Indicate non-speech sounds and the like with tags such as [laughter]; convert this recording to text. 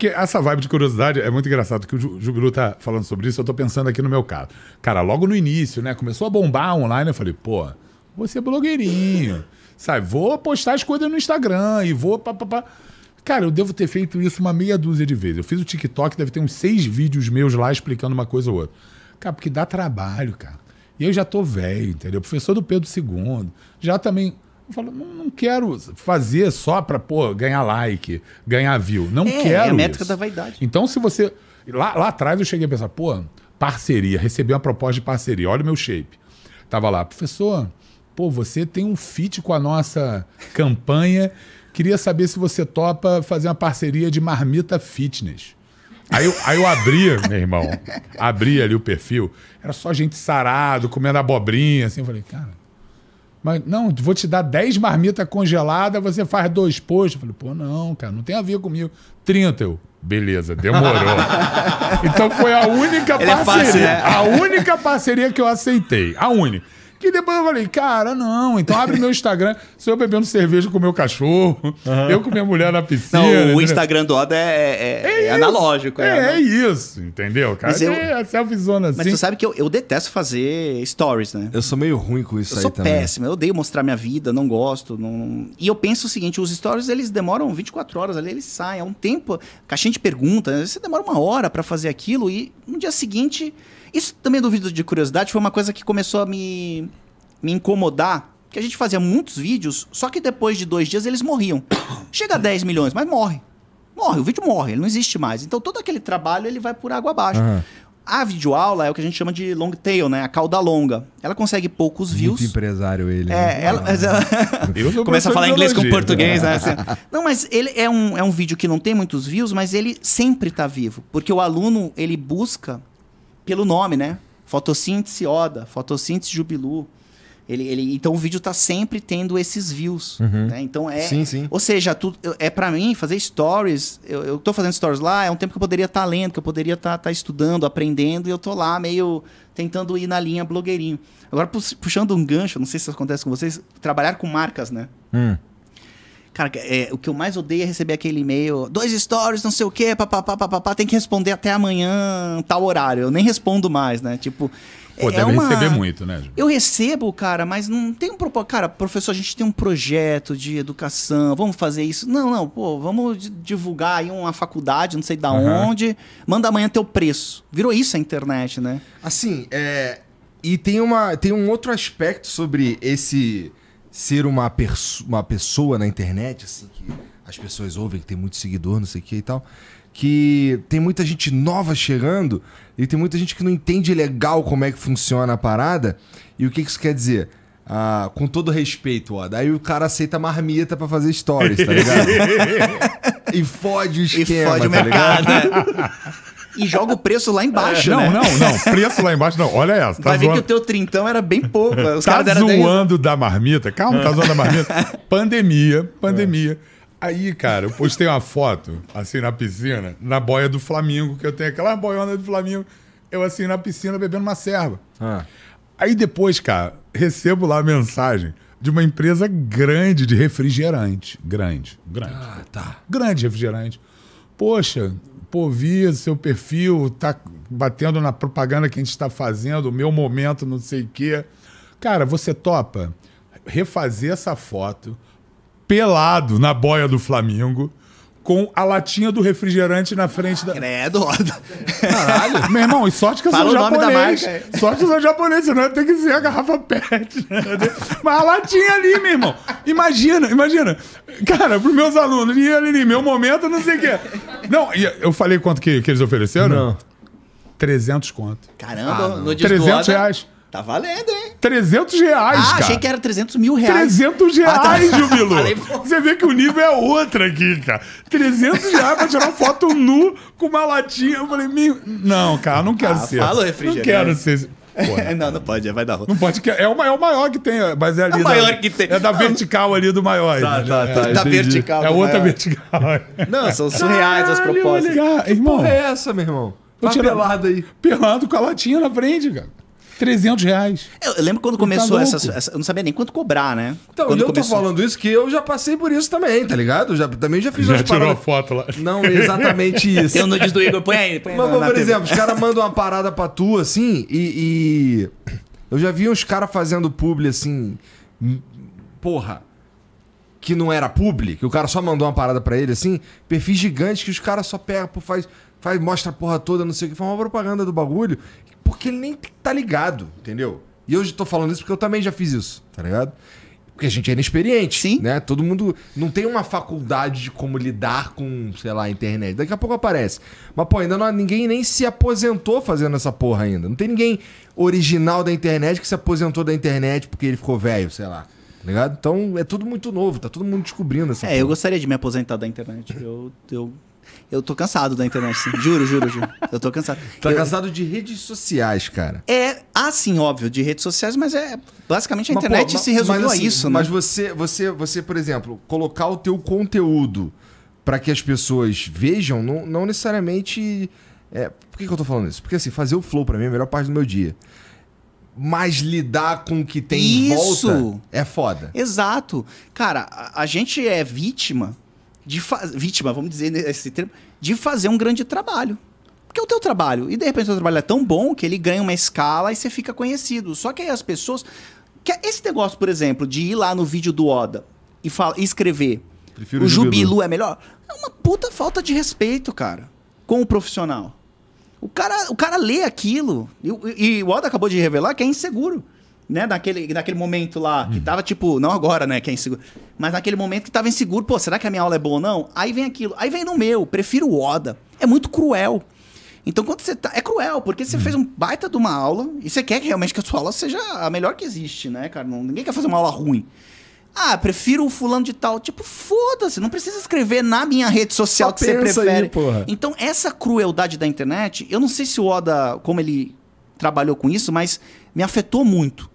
Porque essa vibe de curiosidade é muito engraçado que o Jubilu tá falando sobre isso, eu tô pensando aqui no meu caso. Cara, logo no início, né? Começou a bombar online, eu falei, pô, vou ser blogueirinho. Sabe, vou postar as coisas no Instagram e vou. Pá, pá, pá. Cara, eu devo ter feito isso uma meia dúzia de vezes. Eu fiz o TikTok, deve ter uns seis vídeos meus lá explicando uma coisa ou outra. Cara, porque dá trabalho, cara. E eu já tô velho, entendeu? Professor do Pedro II. Já também eu falo, não, não quero fazer só para ganhar like, ganhar view. Não é, quero. É a métrica isso. da vaidade. Então, se você. Lá, lá atrás eu cheguei a pensar, pô, parceria, recebi uma proposta de parceria, olha o meu shape. Tava lá, professor, pô, você tem um fit com a nossa campanha. Queria saber se você topa fazer uma parceria de marmita fitness. Aí eu, aí eu abria, meu irmão, abria ali o perfil, era só gente sarado, comendo abobrinha, assim. Eu falei, cara, mas, não, vou te dar 10 marmitas congeladas, você faz dois postos. Eu falei, pô, não, cara, não tem a ver comigo. 30, eu. Beleza, demorou. [laughs] então foi a única Ele parceria. É fácil, né? A única parceria que eu aceitei. A única. Que depois eu falei, cara, não, então abre meu Instagram, sou eu bebendo cerveja com meu cachorro, uhum. eu com minha mulher na piscina. Não, o Instagram do Oda é, é, é, é, é analógico. É, é, é, isso, entendeu? Cara, mas eu, é selfiezona assim. Mas você sabe que eu, eu, detesto fazer stories, né? Eu sou meio ruim com isso eu aí sou péssima péssimo, eu odeio mostrar minha vida, não gosto. Não... E eu penso o seguinte, os stories, eles demoram 24 horas ali, eles saem, é um tempo, caixinha de perguntas, você demora uma hora para fazer aquilo e no dia seguinte... Isso também do vídeo de curiosidade foi uma coisa que começou a me me incomodar que a gente fazia muitos vídeos, só que depois de dois dias eles morriam. [coughs] Chega a 10 milhões, mas morre. Morre, o vídeo morre, ele não existe mais. Então todo aquele trabalho ele vai por água abaixo. Uhum. A videoaula é o que a gente chama de long tail, né? A cauda longa. Ela consegue poucos Muito views. empresário ele. É, né? ela, ah. ela [laughs] começa a falar inglês com português, né? né? Assim. Não, mas ele é um, é um vídeo que não tem muitos views, mas ele sempre está vivo. Porque o aluno, ele busca pelo nome, né? Fotossíntese Oda, fotossíntese Jubilu. Ele, ele, então o vídeo tá sempre tendo esses views. Uhum. Né? Então é. Sim, sim. Ou seja, tu, é para mim fazer stories. Eu, eu tô fazendo stories lá, é um tempo que eu poderia estar tá lendo, que eu poderia estar tá, tá estudando, aprendendo, e eu tô lá meio tentando ir na linha blogueirinho. Agora, puxando um gancho, não sei se acontece com vocês, trabalhar com marcas, né? Hum. Cara, é, o que eu mais odeio é receber aquele e-mail, dois stories, não sei o quê, papapá, papapá, tem que responder até amanhã, tal horário. Eu nem respondo mais, né? Tipo. Pô, é deve uma... receber muito, né? Eu recebo, cara, mas não tem um propósito. Cara, professor, a gente tem um projeto de educação, vamos fazer isso. Não, não, pô, vamos divulgar aí uma faculdade, não sei da uhum. onde. Manda amanhã teu preço. Virou isso a internet, né? Assim, é. E tem, uma, tem um outro aspecto sobre esse ser uma, uma pessoa na internet, assim, que as pessoas ouvem, que tem muito seguidor, não sei o que e tal, que tem muita gente nova chegando e tem muita gente que não entende legal como é que funciona a parada. E o que, que isso quer dizer? Ah, com todo respeito, ó. Daí o cara aceita marmita para fazer stories, tá ligado? [laughs] e fode o esquema, e fode o mercado, tá ligado? [laughs] e joga o preço lá embaixo, é, né? não, né? Não, não, Preço lá embaixo, não. Olha essa. Tá Vai zoando. ver que o teu trintão era bem pouco. Tá Os tá zoando 10... da marmita. Calma, tá zoando da marmita. [laughs] Pandemia, é. pandemia. Aí, cara, eu postei uma foto, assim, na piscina, na boia do Flamengo, que eu tenho aquela boiona do Flamengo. Eu, assim, na piscina, bebendo uma serva. Ah. Aí depois, cara, recebo lá a mensagem de uma empresa grande de refrigerante. Grande, grande. Ah, tá. Grande refrigerante poxa, pô, vi seu perfil, tá batendo na propaganda que a gente está fazendo, o meu momento, não sei o quê. Cara, você topa refazer essa foto pelado na boia do Flamengo com a latinha do refrigerante na frente da. Credo, Caralho. Meu irmão, e sorte que eu Fala sou japonês. Sorte que eu sou japonês, senão eu tenho que ser a garrafa PET. Mas a latinha ali, meu irmão. Imagina, imagina. Cara, pros meus alunos, ali, meu momento, não sei o quê. Não, eu falei quanto que, que eles ofereceram? Não. 300 conto. Caramba, ah, no dia 300 reais. Tá valendo, hein? 300 reais, ah, cara. achei que era 300 mil reais. 300 reais, ah, tá. Jubilo. [laughs] Você vê que o nível é outro aqui, cara. 300 reais pra tirar uma foto nu com uma latinha. Eu falei, meu... Não, cara, não quero ah, ser. Fala o refrigerante. Não quero ser... Né? [laughs] não, não pode, vai dar ruim. Não pode, é o, maior, é o maior que tem, mas é ali. É o maior da, que tem. É da vertical ali do maior. Tá, né? tá, tá. É, da vertical. É outra maior. vertical. [laughs] Não, são surreais Caralho, as propostas. Olha, que irmão. porra é essa, meu irmão? Tá pelado aí. Pelado com a latinha na frente, cara. 300 reais. Eu, lembro quando tá começou tá essa, essa, Eu não sabia nem quanto cobrar, né? Então, quando eu começou... tô falando isso que eu já passei por isso também, tá ligado? Já, também já fiz já umas tirou paradas. foto lá. Não, é exatamente isso. [laughs] Tem um nude do Igor, põe aí. Põe Mas, na, por na exemplo, TV. os caras [laughs] mandam uma parada pra tu, assim, e... e... Eu já vi uns caras fazendo publi, assim... Porra, que não era publi, que o cara só mandou uma parada para ele, assim, perfis gigantes que os caras só pegam, faz, faz, mostra a porra toda, não sei o que, foi uma propaganda do bagulho porque ele nem tá ligado, entendeu? E hoje tô falando isso porque eu também já fiz isso, tá ligado? Porque a gente é inexperiente, Sim. né? Todo mundo não tem uma faculdade de como lidar com, sei lá, a internet. Daqui a pouco aparece. Mas, pô, ainda não, ninguém nem se aposentou fazendo essa porra ainda. Não tem ninguém original da internet que se aposentou da internet porque ele ficou velho, sei lá. Tá ligado? Então é tudo muito novo, tá todo mundo descobrindo essa É, porra. eu gostaria de me aposentar da internet. Eu, eu eu tô cansado da internet, sim. Juro, juro, juro. Eu tô cansado. Tá eu... cansado de redes sociais, cara. É, assim, óbvio, de redes sociais, mas é basicamente a mas, internet pô, se resumiu mas, a assim, isso, mas né? Mas você, você, você, por exemplo, colocar o teu conteúdo para que as pessoas vejam, não, não necessariamente. É, por que, que eu tô falando isso? Porque assim, fazer o flow para mim é a melhor parte do meu dia mas lidar com o que tem Isso. em volta é foda. Exato. Cara, a, a gente é vítima de vítima, vamos dizer esse termo, de fazer um grande trabalho. Porque é o teu trabalho. E de repente o teu trabalho é tão bom que ele ganha uma escala e você fica conhecido. Só que aí as pessoas. Que é esse negócio, por exemplo, de ir lá no vídeo do Oda e, fala, e escrever Prefiro o jubilu. jubilu é melhor, é uma puta falta de respeito, cara, com o profissional. O cara, o cara lê aquilo. E, e, e, o Oda acabou de revelar que é inseguro né, naquele, naquele momento lá, que uhum. tava tipo, não agora, né, que é inseguro, mas naquele momento que tava inseguro, pô, será que a minha aula é boa ou não? Aí vem aquilo, aí vem no meu, prefiro o Oda. É muito cruel. Então, quando você tá. É cruel, porque você uhum. fez um baita de uma aula e você quer realmente que a sua aula seja a melhor que existe, né, cara? Ninguém quer fazer uma aula ruim. Ah, prefiro o fulano de tal. Tipo, foda-se, não precisa escrever na minha rede social Só que você prefere. Aí, porra. Então, essa crueldade da internet, eu não sei se o Oda, como ele trabalhou com isso, mas me afetou muito.